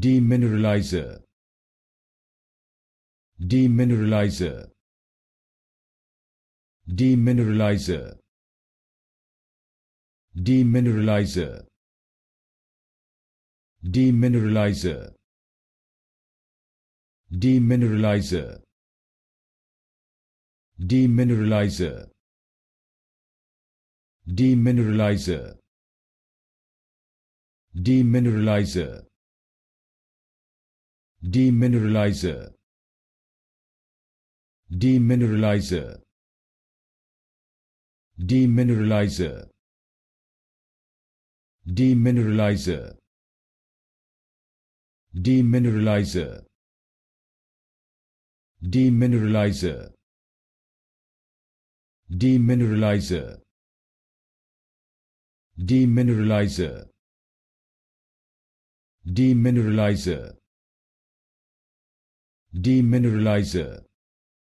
Demineralizer Demineralizer Demineralizer Demineralizer Demineralizer Demineralizer Demineralizer Demineralizer Demineralizer Demineralizer Demineralizer Demineralizer Demineralizer Demineralizer Demineralizer Demineralizer Demineralizer Demineralizer demineralizer